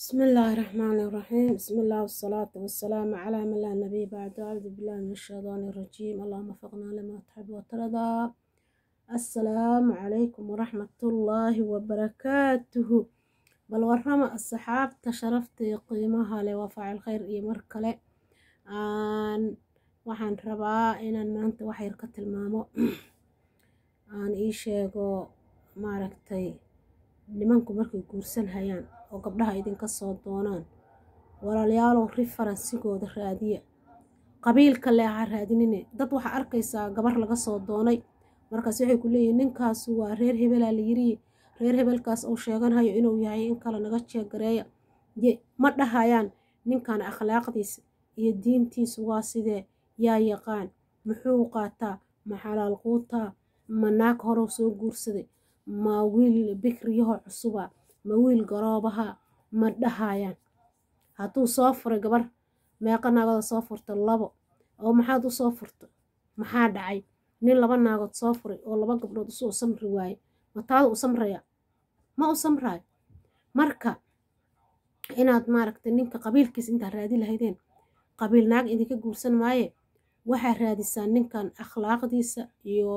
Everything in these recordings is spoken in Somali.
بسم الله الرحمن الرحيم بسم الله والصلاة والسلام على من لا نبي بعد أعوذ بالله من الشيطان الرجيم اللهم وفقنا لما تحب وترضى السلام عليكم ورحمة الله وبركاته بل ورحمة الصحاب تشرفت قيمها لوفاع الخير إي مركلة آن waxaan rabaa inaan maanta wax yar ka tilmaamo aan ii sheego maaragtay nimanku markay guursan hayaan oo gabdhaha idinka soo doonaan walaalyaalow rifaransigooda raadiya qabiilka le ha raadinine dad waxaa arkaysaa gabar laga soo doonay markaas waxay ku leeyihin ninkaas waa reer hebelaa layiri reer hebelkaas uu sheeganhayo inuu yahay in kale naga jeegareeya ma dhahayaan ninkan akhlaaqdiisa iyo diintiisu waa sidee yaa yaqaan muxuu qaataa ma xalaal quutaa ma naag horew soo guursaday ma wiil bikriyaho cusuba ma wiil garoobaha ma dhahayaan hadduu soo furay gabar meeqa naagooda soo furta labo oo maxaad usoo soo furta maxaa dhacay nin laba naagood soo furay oo laba gabdhood usoo samri waaye ma taada u samraya ma u samraayo marka inaad maaragtay ninka qabiilkiisa intaad raadi lahaydeen qabiil naag idinka guursan maaye waxaa raadisaa ninkan akhlaaqdiisa iyo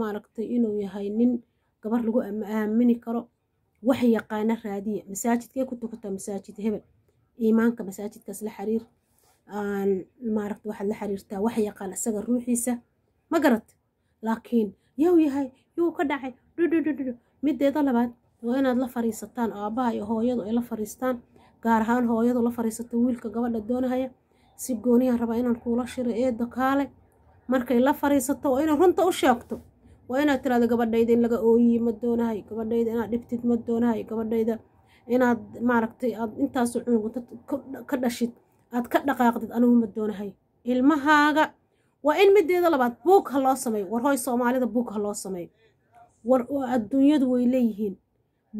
maaragtay inuu yahay nin gabar lagu aamini karo wax yaqaana raadiya masaajidkee ku tukataa masaajid hebel iimaanka masaajidkaas la xariir maaragta waxaad la xiriirtaa wax yaqaan isaga ruuxiisa ma garat laakiin yow yahay yuu ka dhacay dhudhudhudhu mideeda labaad waa inaad la fariisataan aabaha iyo hooyadu ay la fariistaan gaar ahaan hooyadu la fariisato wiilka gabadha doonahaya si gooniyaa rabaa inaan kuula shiro eeda kaale markay la fariisato waa inay runta u sheegto waa inaad tiraado gabadhayda in laga ooyiyi ma doonahay gabadhayda inaad dhibtid ma doonahay gabadhayda inaad maaragtay aad intaasu cunug ka dhashid aad ka dhaqaaqdid anigu ma doonahay ilmahaaga waa in mideeda labaad buug ha loo sameeyo war hooy soomaalida buug ha loo sameeyo war adduunyadu way leeyihiin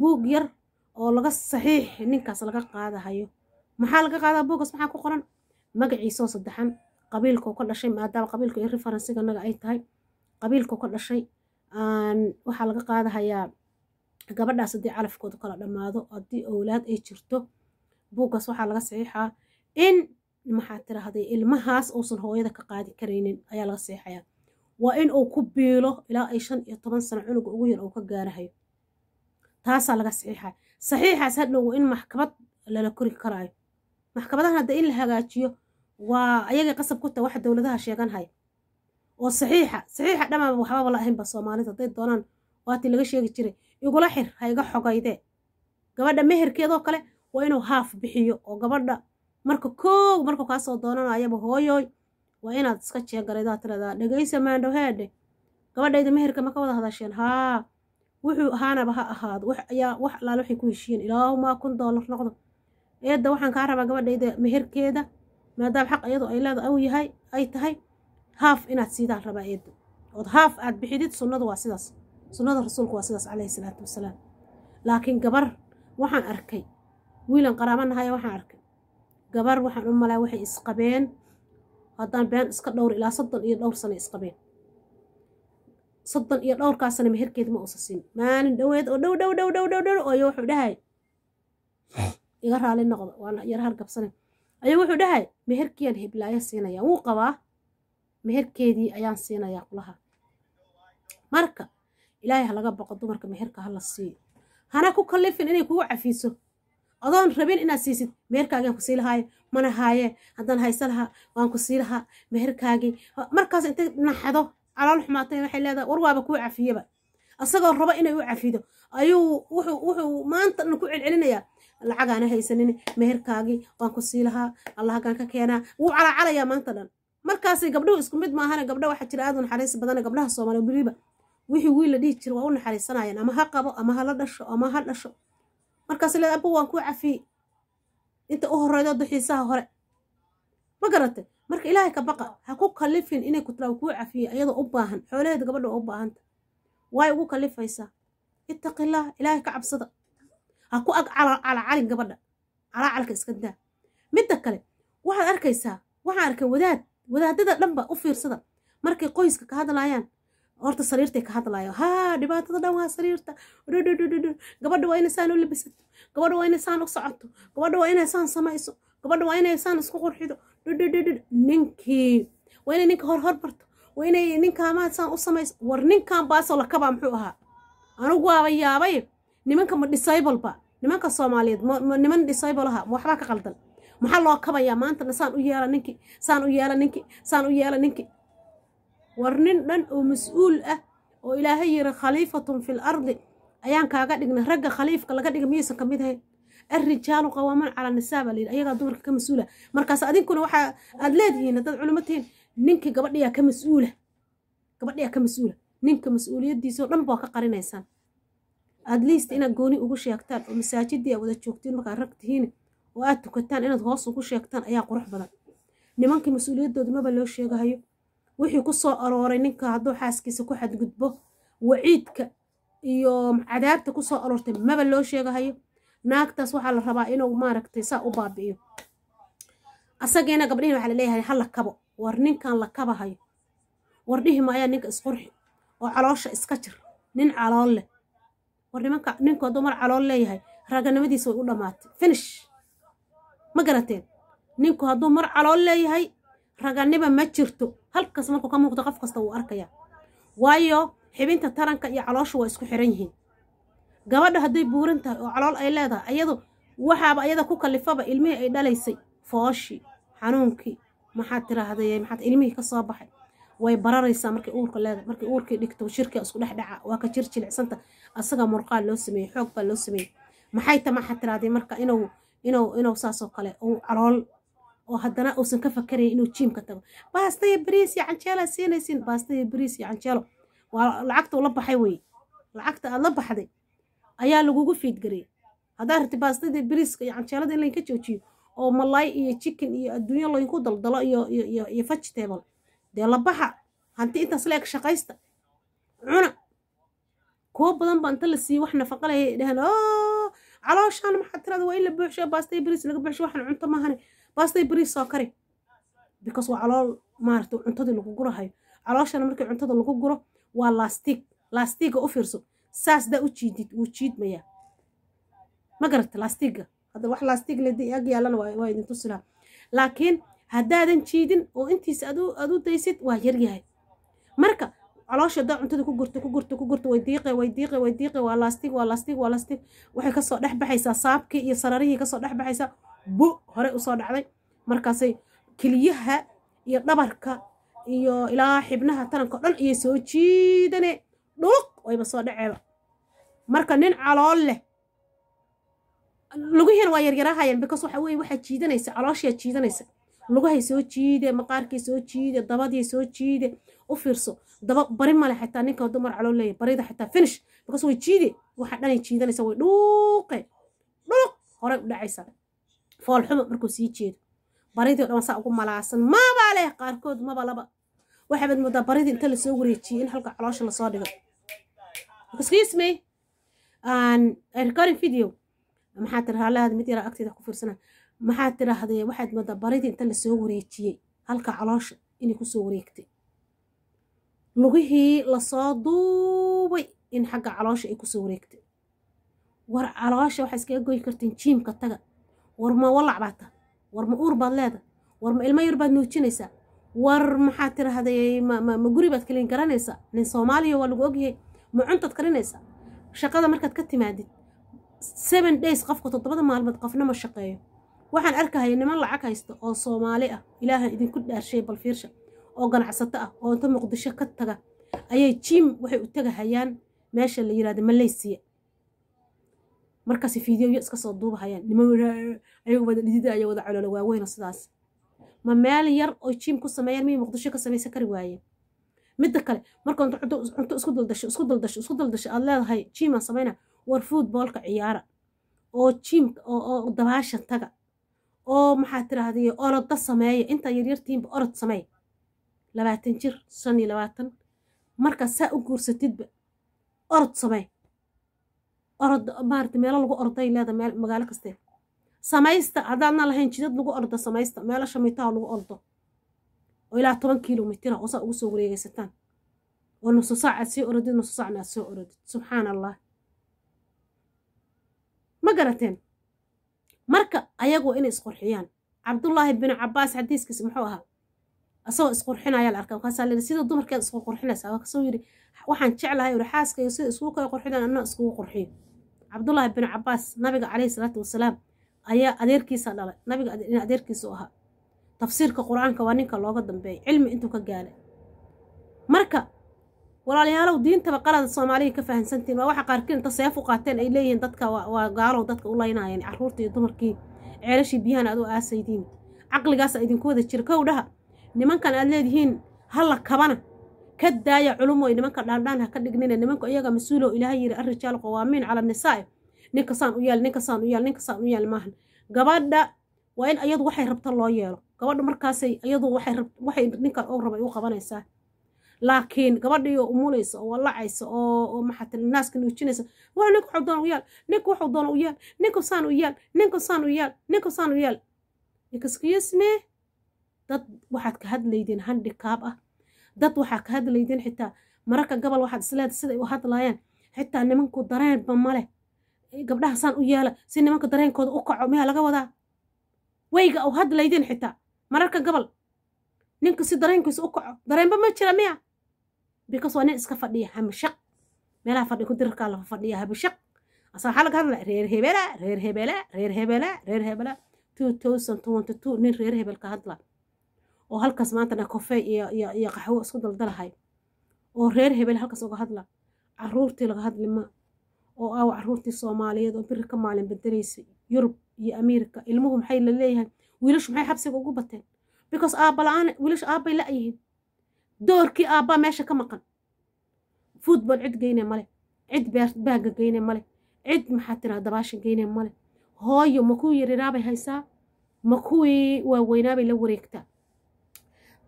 buug yar oo laga saxiix ninkaas laga qaadahayo maxaa laga qaadaa buugaas maxaa ku qoran magaciisoo saddexan qabiilkau ka dhashay maadaama qabiilka iyo refaransiga naga ay tahay qabiilkau ka dhashay waxaa laga qaadahayaa gabadhaas haddii calafkooda kala dhammaado haddii owlaad ay jirto buuggaas waxaa laga saxiixaa in maxaa tirahday ilmahaas uusan hooyada ka qaadi karaynin ayaa laga saxiixayaa waa in uu ku biilo ilaa ay shan iyo toban sano cunuga ugu yar uu ka gaarahayo taasaa laga saxiixaa saxiixaas hadhow in maxkamad lala kori karaayo maxkamadahan hadda in la hagaajiyo waa ayagay qasab ku taha waxa dowladaha sheeganhay oo saxiixa saxiixa dhamaa waxbaba la ahaynba soomaalida haday doonaan waatii laga sheegi jiray igula xir ha iga xogaydee gabadha meherkeedoo kale waa inuu haaf bixiyo oo gabadha marka koog marka kaasoo doonanayaba hooyooy waa inaad iska jeegaraydaa tiradaa dhegaysa maandhowheadhe gabadhayda meherka ma ka wada hadasheen haa wuxuu ahaanaba ha ahaado ayaa wax alaal waxay ku heshiiyeen ilaahumaa kun doolar noqdo eedda waxaan kaa rabaa gabadhayda meherkeeda maadaama xaq iyadu ay leeda u yahay ay tahay haaf inaad siidaan rabaa eedda ood haaf aad bixidid sunnadu waa sidaas sunnada rasuulku waa sidaas caleyhi salaatu wasalaam laakiin gabar waxaan arkay wiilan qaraabanahaya waxaan arkay gabar waxaan u malaa waxay isqabeen haddaan been iska dhowr ilaa soddon iyo dhowr sana isqabeen soddon iyo dhowrkaa sana meherkeed ma uusa maalin dhoweed oo dhow dhow dhow dhow dhow dhow ayo wuxuu dhahay iga raali noqda waan yar hargabsane ayuu wuxuu dhahay meherkiiyaan heblaayo siinaya wuu qabaa meherkeedii ayaan siinayaa qulaha marka ilaahay ha laga boqo dumarka meherka ha siiyo hana ku kallifin inay kugu cafiiso adoon rabin inaad siisid meherkaagaan ku sii lahaaye mana haayee haddaan haysa lahaa waan ku sii lahaa meherkaagii markaas intay naxdo calool xumaatay waxay leedahay war kuu cafiyaba asagoo rabo inay u cafido ayuu wuxuu wuxuu ku celcelinayaa lacagaana haysanin meherkaagii waan ku sii lahaa allahagaan ka keenaa wuu calaacalayaa maanta dhan markaasi gabdhuhu isku mid maahan gabdha waxa jira aada u naxariis badane gabdhaha soomaali weliba wixii wiil la dhihi jira waa u naxariisanayeen ama ha qabo ama hala dhasho ama ha dhasho markaas le aba waan kuu cafiyey inta u horeydo duxiisaha hore ma garatay marka ilaahay ka baqa ha ku kalifin inay kutilaa kuu cafiyey iyadoo u baahan xoolaheeda gabadha u baahanta waay ugu kalifaysaa ittaqillaah ilaahay ka cabsada ha ku ag calacalin gabadha calacalka iska daa midda kale waxaad arkaysaa waxaan arkay wadaad wadaadada dhanba u fiirsada markay qoyska ka hadlaayaan horta sariirtay ka hadlaayo haa dhibaatada dhan waa sariirta gabadha waa inay saan u labisato gabadha waa inay saan u socoto gabadha waa inay saan samayso gabadha waa inay isku qurxido ninkii waa inay ninka horhor barto waa inay ninkaamaad u samayso war ninkan baasoo lakabaa muxuu ahaa anugu waaba yaabay nimanka ma disaybalba nimanka soomaaliyeed niman disayble aha waxbaa ka qaldan maxaa loo kabayaa maantana saan u yeela ninki saan u yeela ninki saan u yeela ninki war nin dhan oo mas-uul ah oo ilaahay yiri khaliifatun fil ardi ayaan kaaga dhignay ragga khaliifka laga dhiga miyaysan ka mid ahayn الرجال قوامون على النساء بالين أيها دورك كمسؤولة مركز أدينكم وح أدلادهين هذا علمتين نينك قبليها كمسؤولة قبليها كمسؤولة نينك مسؤولية دي سو لم بوك قرن إنسان أدليست إن جوني أقول شيء أكتر ومساجد دي أود تشوفتين مكان ركتهين oo aad tukataan inaad hoos ugu sheegtaan ayaa qurux badan nimanka mas-uuliyadooda maba loo sheegahayo wixii ku soo arooray ninka hadduu xaaskiisa ku xadgudbo waciidka iyo cadaabta kusoo aroortay maba loo sheegahayo naagtaas waxaa la rabaa inuu maaragtay saa u baabi'iyo asageena gabdhihin waxaa laleeyahay ha la kabo war ninkan la kabahayo war dhihi maayaa ninka isqurxi oo caloosha iska jir nin calool war nimanka ninku hadduu mar calool leeyahay raganimadiisa way u dhammaatay finish ma garateen ninku hadduu mar calool leeyahay raganiba ma jirto halkaas markuu ka muuqdo qof kasta wuu arkayaa waayo xibinta taranka iyo calooshu waa isku xiran yihiin gabadha hadday buuran tahay oo calool ay leedahay ayadu waxaaba ayada ku kalifaba ilmihii ay dhalaysay fooshii xanuunkii maxaad tiraahdaye maxaad ilmihii ka soo baxay way bararaysaa markay uurka leedahay markay uurkii dhigto shirkia isku dhex dhaca waa ka jirjilicsanta asaga murqaal loo sameeyey xoog baa loo sameeyey maxay ta maxaad tirahdee marka inuu inuu saasoo kale uu calool oo haddana uusan ka fakaraya inuu jiimka tago baasta iyo bariis iyo canjeela siinaysiin baasta iyo bariis iyo canjeelo waa lacagta ula baxay weye lacagta aad la baxday ayaa lagugu fiidgariyay haddaad rabti baastada bariiska iyo canjeelada in laynka joojiyo oo malaay iyo jikin iyo adduunyo laynku daldalo iyo vegetable dee labaxa hanti intaas la eg shaqaysta cuna kuwo badan baa inta la siiye wax nafaqo leh dhahan calooshaan maxaa tirada waa in la buuxsho baastay bariis laga buuxsho waxaan cunto maahane baastay bariis soo kari because waa calool maarata cuntadii lagu gurahayo calooshana markii cuntada lagu guro waa laastiig laastiiga u fiirso saasdaa u jiidid wuu jiidmayaa ma garata laastiiga hadda wax laastiig ag yaalana waa idin tusi laakiin haddaadan jiidin oo intiisa aad u daysid waa yaryahay marka caloosha hadaa cuntada ku gurto ku gurto ku gurto way diiqe way diiqe way diiqe waa laastig waa laastig waa laastig waxay kasoo dhex baxaysaa saabkii iyo sararihii kasoo dhex baxaysaa bu horey usoo dhacday markaasay keliyaha iyo dhabarka iyo ilaa xibnaha taranko dhan ayay soo jiidane dhuuq wayba soo dhaceeba marka nin calool leh lugihiina waa yaryarahayan bicas waxa wey waxaa jiidanaysa calooshaa jiidanaysa lugahay soo jiide maqaarkay soo jiide dabadii soo jiide u fiirso daba bari male xitaa ninka dumar caloo leeya barida xitaa finish bakaas way jiide waxa dhanay jiidanaysa way dhuuqe dhuuq horey u dhacaysa foolxuma markuu sii jeedo baridii o dhan saa ugu malaasan mabaa leh qaarkood maba laba waxaabaad moodaa baridii inta lasoo wareejiyey in halka caloosha lasoo dhigo excuse me an recording video maxaa tira mid yaraa agteeda ku fiirsana maxaa tirahdee waxaad moodaa baridii inta lasoo wareejiyey halka caloosha inay kusoo wareegtay lugihii lasoo duubay in xagga caloosha ay kusoo wareegtay war caloosha waxaa iskaga goyi kartiin jiimka taga war ma walac baad tahay war ma uur baad leedahay war ma ilmo yar baad nuujinaysaa war maxaad tiraahday ma guri baad kalin garanaysaa nin soomaaliya waa lagu ogyahay ma cuntaad karinaysaa shaqada markaad ka timaadid seven days qofka toddobada maalmood qofna ma shaqeeyo waxaan arkahay niman lacag haysta oo soomaali ah ilaaha idinku dhaarshay balfiirsha oo ganacsato ah oo inta muqdisho ka taga ayay jiim waxay u tagahayaan meesha la yirahdo malaysia markaas fiidiyoyo iska soo duubahayaan nimayay wada dhidida waaweyno sidaas ma meel yar oo jiim ku sameeyaan miyay muqdisho ka samaysan kari waayeen midda kale marka cunto isku daldasho isku daldasho isku daldasho aad leedahay jiimaan samayna war footballka ciyaara oo jiimka oo dabaasha taga oo maxaa tiraahdaye orodda sameeya intaa yaryartiinba orod sameeya labaatan jir shan iyo labaatan marka saa u guursatidba orod samey orod maarata meelo lagu orday leeda meel magaalo kastee samaysta haddaadna lahayn jidad lagu ordo samaysta meelo shamiitaha lagu ordo oo ilaa toban kilomitira oo saa ugu soo wareegaysataan oo nusu saac aad sii orodid nusu saacna aad soo orodid subxaan allah ma garateen marka ayagu ayagoo inay isqorxiyaan cabdullaahi bin cabaas xadiiskiis muxuu ahaa asagoo isqurxinaya la arkaa markaasa layidhi sida dumarkeed isku qurxinaysaa waa kasoo yidhi waxaan jeclahay uri xaaskayo sida iskugu kala qurxinaya anna iskugu qurxiyo cabdullaahi bin cabaas nabiga caleyhi salaatu wasalaam ayaa adeerkiisa dhalay nabiga in adeerkiisa ahaa tafsiirka qur-aanka waa ninka looga dambeeyay cilmi intuu ka gaalay marka walaalayaalow diintaba qalada soomaaliya ka fahamsantihin waa waxa qaarkiin inta seef u qaateen ay leeyihiin dadka waa gaalow dadka u laynayeen carruurtii dumarkii ceelashii biyahan aad u aasaydiin caqligaasa idinku wada jira kowdhaha nimankan aada leedihiin hala kabana ka daaya culumoy nimanka dhaandhaan ha ka dhignina nimanku iyaga mas uulo ilaahay yiri arijaal qawaamiin cala nisaa ninkasaan u yaal ninkasaan u yaal ninkasaan u yaal maahan gabadha waa in iyadu waxay rabta loo yeelo gabadha markaasay iyadu waxay ninkan u rabay u qabanaysaa laakiin gabadhii oo umulaysa oo walacaysa oo maxaat naaska nuujinaysa waa ninka waxuu doona u yaal ninka waxuu doona u yaal ninka saan u yaal ninka saan u yaal ninka saan u yaal excuse dad waxaad ka hadlaydeen handikaab ah dad waxaa ka hadlaydeen xitaa mararka gobol waxaad isleeda siday u hadlayaan xitaa nimanku dareenba maleh gabdhaha saan u yaala si nimanka dareenkooda u kaco miyaa laga wadaa weyga u hadlaydeen xitaa mararka gobol ninka si dareenkiisa u kaco dareenba ma jira miya bicas waa nin iska fadhiya hamshaq meelaha fadhi ku dirarkaa lafa fadhiya habshaq asa waxaa laga hadlaya reer hebela reer hebela reer hebela reer hebela two thousand twenty two nin reer hebel ka hadlaa oo halkaas maantana kofey iyo qaxwo isku daldalahay oo reer hebel halkaas uga hadla caruurtii laga ma oo aawa ah caruurtii soomaaliyeed oo biri ka maalin bedelaysay yurub iyo ameerika ilmuhu maxay laleeyahay wiilashu maxay xabsiga ugu bateen because aabba la-aan wiilashu aabbay la-yihiin doorkii aabbaa meesha ka maqan futbol cid geyne male cid baaga geyne male cid maxaa tiraa dabaasha geyne male hooyo ma kuwii yariraabay haysaa ma makuwii waaweynaabay la wareegtaa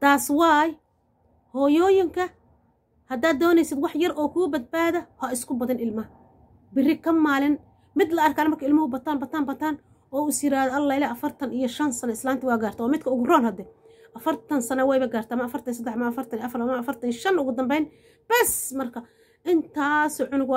taas waay hooyooyinka haddaad doonaysid wax yar oo kuu badbaada ha isku badan ilmaha biri ka maalin mid la arkaan marka ilmuhu bataan bataan bataan oo is yiraahdo alla ilaa afartan iyo shan sano islaanta waa gaarta waa midka ugu roon hadde afartan sano wayba gaartaa ma afartan saddex ma afartan afar ma afartan shan ugu dambeyn bas marka intaas cunug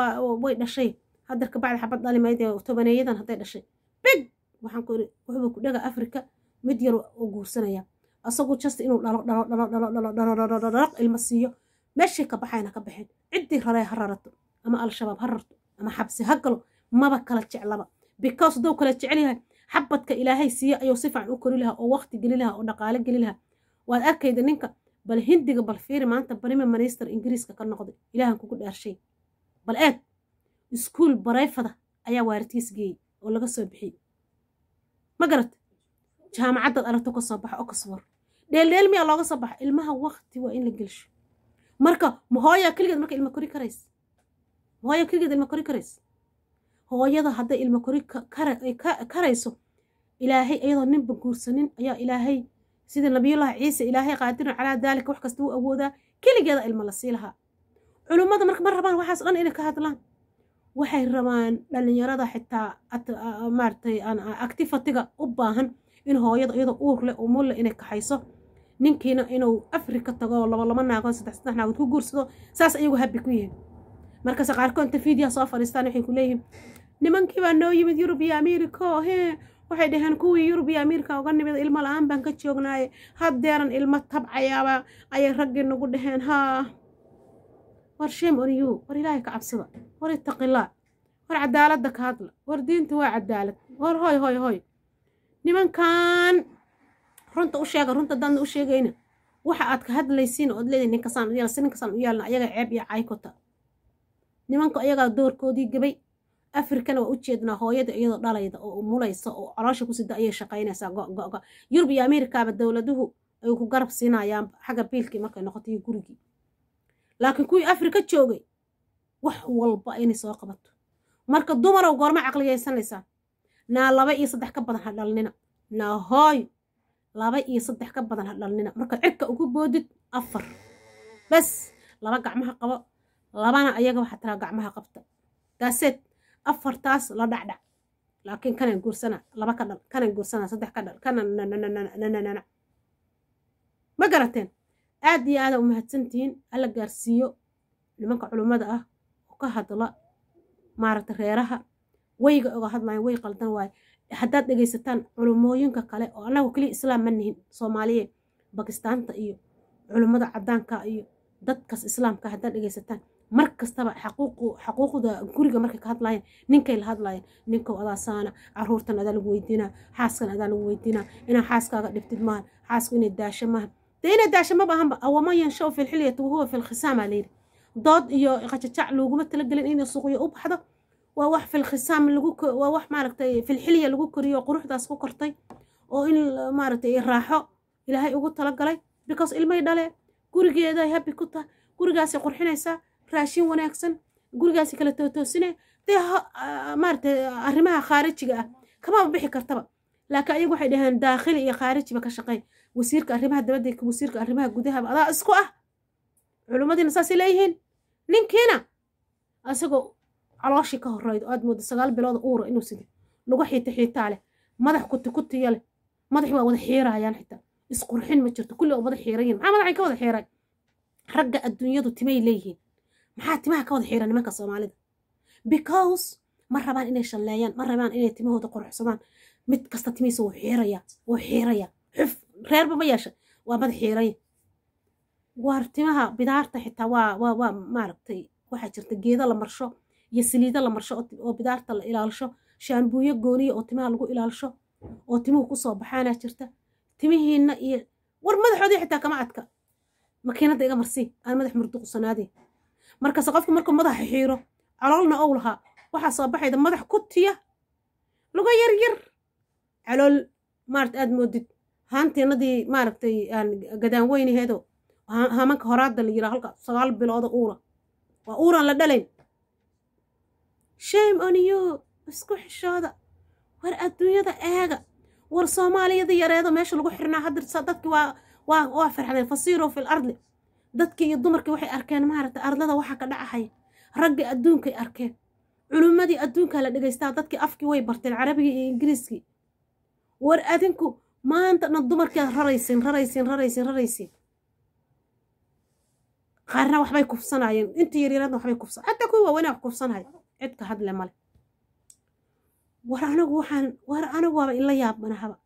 way dhashay hadar kabacdi xabad dhali tobaneeyadan hadday dhashay big waxaan ku iri wuxuuba ku dhaga afrika mid yar oo guursanaya asagu just inuu dhalo dhalo dhalo dhalo dhalo dhalo dhalo dhalaq ilma siiyo meeshay ka baxayna ka baxeen ciddii raray ha rarato ama al-shabaab ha rarto ama xabsi ha galo maba kala jeclaba because dou kala jecel yahay xabadka ilaahay siiya ayuu si fiican u kori lahaa oo waqti geli lahaa oo dhaqaale geli lahaa waad arkayda ninka bal hindiga bal fiiri maanta barima minister ingiriiska ka noqday ilaahan kugu dhaarshay bal eeg iskuul barayfada ayaa waaridkiis geeyey oo laga soo bixiyey ma garata jaamacaddaad aragto ka soo baxo oo kaswar miyaa looga soo baxa ilmaha waqti waa in la gelsho marka ma hooyaa keligeed marka ilma kori karays ma keligeed ilma kori karays hooyada hadday ilma kori karayso ilaahay iyadoo ninba guursanin ayaa ilaahay sida nabiyullaahi ciise ilaahay qaadiran calaa daalika wax kasta u awoodaa keligeeda ilma la sii lahaa culummada marka ma rabaan waxaas dhan inay ka hadlaan waxay rabaan dhallinyarada xitaa maaragtay actifatiga u baahan in hooyada iyadoo uur umulle inay kaxayso ninkiina inuu afrika tago laba laba naagood saddex saddex naagood ku guursado saas ayagu habi ku yihiin markase qaarkood tafiidya soo fadhiistaan waxay ku leeyihiin nimankii baa noo yimid yurub iyo ameerika hee waxay dhaheen kuwii yurub iyo ameerika uga nimid ilmo la-aan baan ka joognaaye haddeeran ilmo tabcayaaba ayay raggii nagu dhaheen haa war shame on you war ilaahay ka cabsada war itaqilaa war cadaaladda ka hadla war diinta waa cadaalad war hoy hoy hoy nimankan runta u sheega runta dadna u sheegayna waxa aad ka hadlaysiin ood leedahay ninkasaan u yaalna ninkasaan u yaalna ayagaa ceeb iyo caykota nimanka ayagaa doorkoodii gabay afrikana waa u jeednaa hooyada iyadoo dhalayda oo umulaysa oo caloosha ku sida ayay shaqaynaysaa gogogo yurub iyo ameerikaaba dowladuhu ay ku garab siinayaan xagga biilkii markay noqotay gurigii laakiin kuwii afrika joogay wax walba inay soo qabato marka dumarow goorma caqliyaysanaysaa naa laba iyo saddex ka badan ha dhalnina naa hooyo laba iyo saddex ka badan ha dhalnina markaad cirka ugu boodid afar bas laba gacmaha qabo labana ayaga waxaa tiraa gacmaha qabta daaseed afartaas la dhacdhac laakiin kanan guursana laba ka dhal kanan guursana saddex ka dhal kanan ma garateen aad iyo aada u mahadsantihiin alla gaarsiiyo nimanka culummada ah oo ka hadla maaragta reeraha weyga oga hadlayan wey qaldan waayo haddaad dhegaysataan culimooyinka kale oo allaho keliya islaam ma nihin soomaaliyeed bakistaanta iyo culimmada cadaanka iyo dadkaas islaamka haddaad dhegaysataan mar kastaba xaquuqda guriga markay ka hadlaayeen ninkay la hadlaayeen ninkow adaa caruurtan adaa lagu weydiinaa xaaskan adaa lagu weydiinaa inaa xaaskaaga dhibtid maahan xaasku inay daasho maahan dee inay daasho ma baahanba awama yanshaw filxilyati wahuwa filkhisaamaa layidhi dood iyo qajajac looguma talagelin inay suuqyo u baxdo waa wax filkhisaam waa wax maaragtay filxilya lagu koriyo quruxdaas ku kortay oo in maaragtay raaxo ilaahay ugu talagalay because ilmay dhale gurigeeday habi ku tah gurigaasi qurxinaysaa raashin wanaagsan gurigaasi kala tootoosinay dee ah, maaragtay arrimaha khaarijiga ah kamaba bixi kartaba laakiin ayagu waxay dhaheen daakhili iyo khaarijiba ka shaqey wasiirka arrimaha dabadda wasiirka arrimaha gudahaba adaa isku ah culumadiina saasay leeyihiin ninkiina asagoo calooshii ka horeyd aad mooda sagaal bilood uura inuu sida lagu xiita xiitaa leh madax kutikutiya leh madax waa wada xiirayaan xitaa isqurxin ma jirto kulli oo wada xiiran maxaa madaxay ka wada xiiran ragga adduunyadu timay leeyihiin maxaa timaha ka wada xiiran nimanka soomaalida because ma rabaan inay shalleeyaan ma rabaan inay timahooda qurxsadaan mid kasta timihiisa wuu xiirayaa wuu xiirayaa xuf reerba ma yeesha waa madax xiiraya waar timaha bidaarta xitaa waa waa waa maaragtay waxaa jirta geedo la marsho iyo saliido la marsho oo bidaarta la ilaalsho shaambuuyo gooniya oo timaha lagu ilaalsho oo timuhu kusoo baxaanaa jirta timihiinna iyo war madaxoodii xitaa kama adka makiinadda iga marsii aan madax murduqsanaadee markase qofku markuu madaxa xiiro caloolna ow lahaa waxaa soo baxayda madax ku tiya luga yaryar calool maarata aad moodid haantiinadii maaragtay gadaan weynaheedo hamanka horaada la yira halka sagaal bilooda uura waa uuran la dhalayn shame on oniyo isku xishooda war adduunyada eega war soomaaliyada yareeda meesha lagu xirnaa hadirsa dadki waa farxdeen fasiro fil ardi dadkii iyo dumarkii waxay arkeen maaragta ardlada waxaa ka dhacahay raggii adduunkay arkeen culummadii adduunkaa la dhegaystaa dadkii afkii way barteen carabigii iyo ingiriiskii war adinku maantana dhan dumarkiiaad raraysiin raraysiin raraysiin raraysiin qaarna waxbay kufsanayeen intii yaryaraadna waxbay kufsan xataa kuwii waaweynaa wax kufsanaya cidka hadle male war anagu waxaan war anagu waaba ila yaabanahaba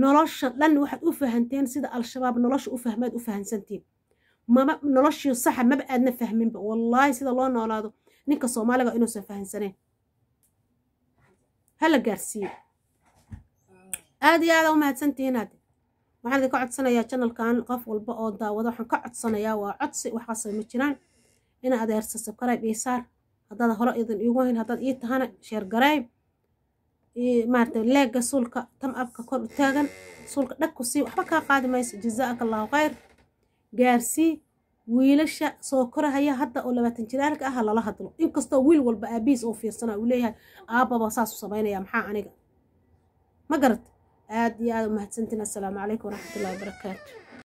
nolosha dhan waxaad u fahanteen sida al-shabaab nolosha u fahmeed u fahansantiin maba noloshii saxa maba aadna fahminba wallaahi sida loo noolaado ninka soomaaliga inuusan fahansaneen hala gaarsiiyo aada iyo aada u mahadsantihiin hadde waxaan idinka codsanayaa janalkan qof walba oo daawado waxaan ka codsanayaa waa codsi wax qasaba ma jiraan in adeersa subkaraib iyo saar haddaad hore idin iigu hayn haddaad ii tahana sheer garayb maarata leega suulka tam abka kor u taagan suulka dhag ku sii waxba kaa qaadi mayso jazaaka allahu khayr gaarsii wiilasha soo korahaya hadda oo labaatan jiraalka ah lala hadlo inkastoo wiil walba aabihiis uu fiirsana uu leeyahay aabbaba saas u samaynayaa maxaa aniga ma garad aad iyo aad u mahadsantiin assalaamu calaykum waraxmatullahi wabarakaatu